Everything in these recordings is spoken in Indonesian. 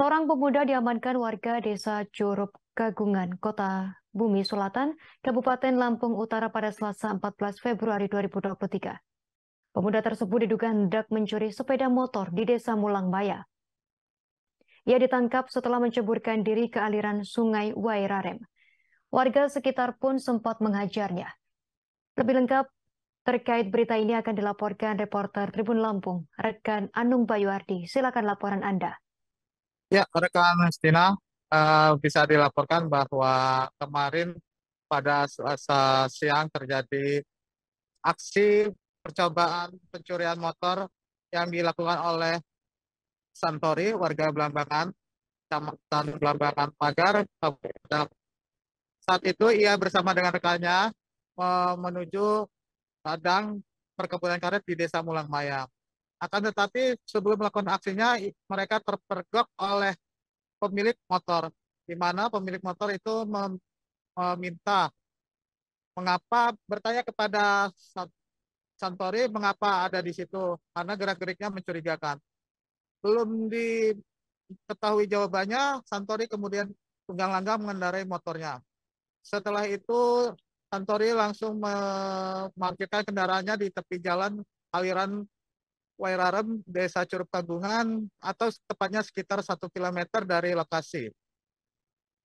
Seorang pemuda diamankan warga desa Curup Kagungan, Kota Bumi Selatan, Kabupaten Lampung Utara pada Selasa 14 Februari 2023. Pemuda tersebut diduga hendak mencuri sepeda motor di desa Mulang Baya. Ia ditangkap setelah menceburkan diri ke aliran sungai Wairarem. Warga sekitar pun sempat menghajarnya. Lebih lengkap terkait berita ini akan dilaporkan reporter Tribun Lampung, rekan Anung Bayuardi. Silakan laporan Anda. Ya, rekan Stina uh, bisa dilaporkan bahwa kemarin pada selasa siang terjadi aksi percobaan pencurian motor yang dilakukan oleh Santori, warga Belambangan, Kecamatan Belambangan Pagar. Saat itu ia bersama dengan rekannya eh, menuju ladang perkebunan karet di Desa Mulang Maya. Akan tetapi sebelum melakukan aksinya mereka terpergok oleh pemilik motor di mana pemilik motor itu meminta mengapa bertanya kepada Santori mengapa ada di situ karena gerak-geriknya mencurigakan. Belum diketahui jawabannya, Santori kemudian tunggang langgam mengendarai motornya. Setelah itu Santori langsung memarkirkan kendaraannya di tepi jalan aliran Wairarem, Desa Curup Kandungan, atau tepatnya sekitar satu kilometer dari lokasi.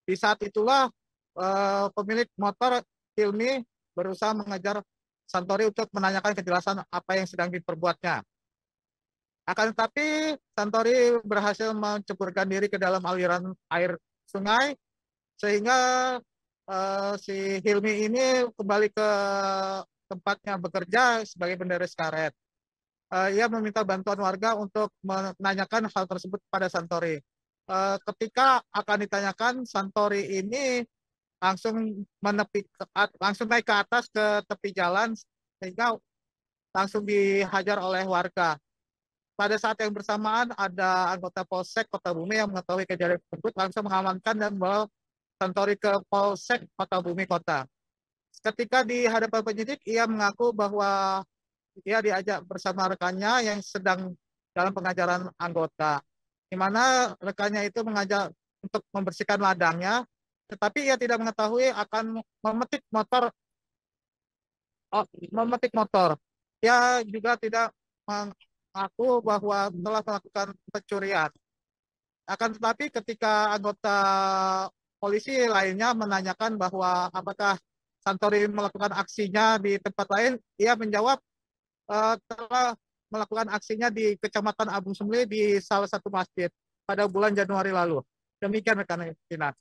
Di saat itulah eh, pemilik motor Hilmi berusaha mengejar Santori untuk menanyakan kejelasan apa yang sedang diperbuatnya. Akan tetapi Santori berhasil menceburkan diri ke dalam aliran air sungai sehingga uh, si Hilmi ini kembali ke tempatnya bekerja sebagai penderes karet uh, ia meminta bantuan warga untuk menanyakan hal tersebut pada Santori. Uh, ketika akan ditanyakan, Santori ini langsung menepi, langsung naik ke atas ke tepi jalan sehingga langsung dihajar oleh warga. Pada saat yang bersamaan ada anggota Polsek Kota Bumi yang mengetahui kejadian tersebut langsung mengamankan dan membawa Santori ke Polsek Kota Bumi Kota. Ketika di hadapan penyidik, ia mengaku bahwa dia diajak bersama rekannya yang sedang dalam pengajaran anggota. Di mana rekannya itu mengajak untuk membersihkan ladangnya, tetapi ia tidak mengetahui akan memetik motor oh, memetik motor. Ia juga tidak mengaku bahwa telah melakukan pencurian. Akan tetapi ketika anggota polisi lainnya menanyakan bahwa apakah Santori melakukan aksinya di tempat lain, ia menjawab uh, telah melakukan aksinya di Kecamatan Abung Semli di salah satu masjid pada bulan Januari lalu. Demikian rekan Tina.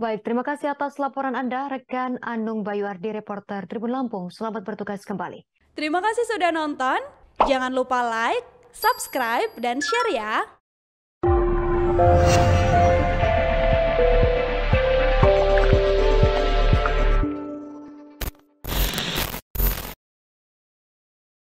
Baik, terima kasih atas laporan Anda, rekan Anung Bayuardi, reporter Tribun Lampung. Selamat bertugas kembali. Terima kasih sudah nonton. Jangan lupa like, subscribe, dan share ya.